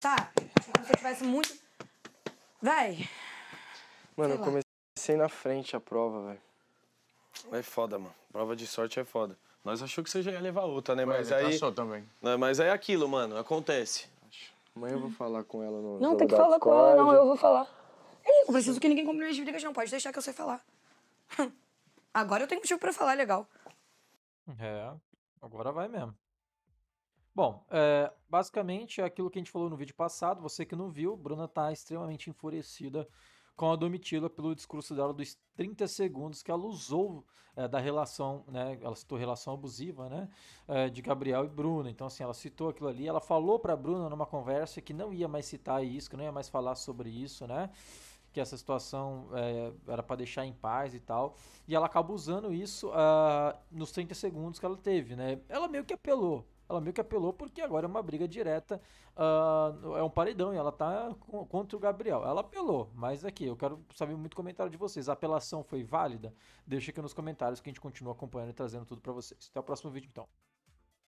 tá se você tivesse muito. Véi. Mano, eu comecei na frente a prova, velho. É foda, mano. Prova de sorte é foda. Nós achou que você já ia levar outra, né? Ué, mas tá aí. Achou também. Mas aí é aquilo, mano. Acontece. Amanhã eu vou falar com ela no. Não, tem que falar com ela, não. Eu vou falar. É, eu preciso que ninguém compre minhas brigas, não. Pode deixar que eu sei falar. Agora eu tenho motivo pra falar, legal. É, agora vai mesmo. Bom, é, basicamente é aquilo que a gente falou no vídeo passado. Você que não viu, Bruna está extremamente enfurecida com a Domitila pelo discurso dela dos 30 segundos que ela usou é, da relação, né? Ela citou relação abusiva, né? É, de Gabriel e Bruna. Então, assim, ela citou aquilo ali. Ela falou para Bruna numa conversa que não ia mais citar isso, que não ia mais falar sobre isso, né? Que essa situação é, era para deixar em paz e tal. E ela acaba usando isso uh, nos 30 segundos que ela teve, né? Ela meio que apelou ela meio que apelou porque agora é uma briga direta, uh, é um paredão e ela tá contra o Gabriel. Ela apelou, mas aqui eu quero saber muito comentário de vocês. A apelação foi válida? Deixa aqui nos comentários que a gente continua acompanhando e trazendo tudo para vocês. Até o próximo vídeo então.